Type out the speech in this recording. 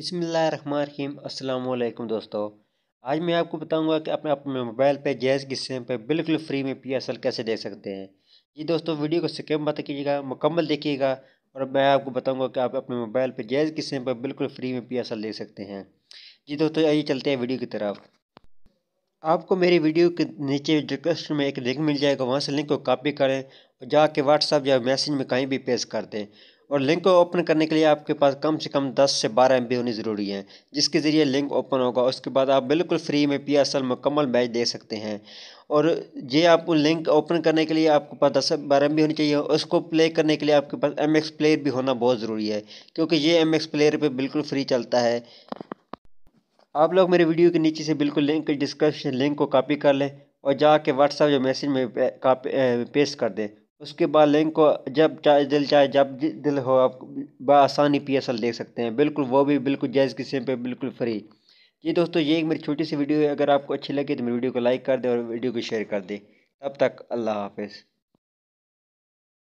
बिसमीम् अल्लाम दोस्तों आज मैं आपको बताऊंगा कि अपने अपने मोबाइल पे जैस की सिम पे बिल्कुल फ्री में पीएसएल कैसे देख सकते हैं जी दोस्तों वीडियो को स्किप मत कीजिएगा मुकम्मल देखिएगा और मैं आपको बताऊंगा कि आप अपने मोबाइल पे जैस की सिम पर बिल्कुल फ्री में पीएसएल देख सकते हैं जी दोस्तों आइए चलते हैं वीडियो की तरफ आपको मेरी वीडियो के नीचे डिस्क्रिप्शन में एक लिंक मिल जाएगा वहाँ से लिंक को कापी करें और जाके व्हाट्सअप या मैसेज में कहीं भी पेश कर दें और लिंक को ओपन करने के लिए आपके पास कम से कम 10 से 12 एम होनी ज़रूरी है जिसके ज़रिए लिंक ओपन होगा उसके बाद आप बिल्कुल फ्री में पी एस एल मुकम्मल मैच देख सकते हैं और ये आपको लिंक ओपन करने के लिए आपके पास दस बारह एम होनी चाहिए उसको प्ले करने के लिए आपके पास एम एक्स प्लेयर भी होना बहुत ज़रूरी है क्योंकि ये एम एक्स प्लेयर पर बिल्कुल फ्री चलता है आप लोग मेरे वीडियो के नीचे से बिल्कुल लिंक डिस्क्रिप्शन लिंक को कॉपी कर लें और जाके व्हाट्सएप या मैसेज में पेश कर दें उसके बाद लिंक को जब चाहे दिल चाहे जब दिल हो आप बसानी पी एस एल देख सकते हैं बिल्कुल वो भी बिल्कुल जैज़ की सिम पे बिल्कुल फ्री जी दोस्तों ये एक मेरी छोटी सी वीडियो है अगर आपको अच्छी लगी तो मेरी वीडियो को लाइक कर दें और वीडियो को शेयर कर दें तब तक अल्लाह हाफिज़